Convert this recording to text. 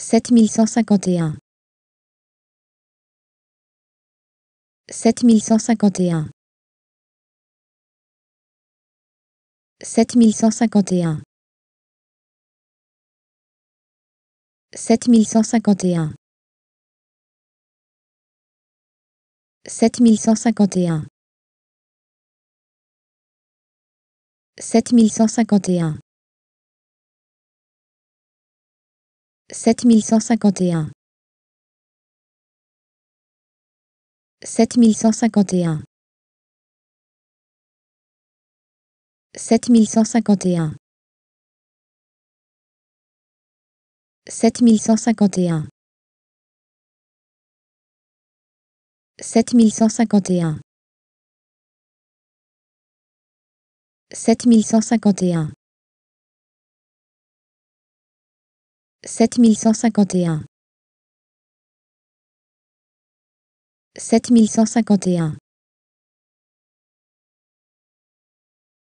Sept mille cent cinquante et un sept mille cent cinquante et un sept mille cent cinquante et un sept mille cent cinquante et un sept mille cent cinquante et un sept mille cent cinquante et un. 7151 7151 7151 7151 7151 7151 sept mille cent cinquante et un sept mille cent cinquante et un.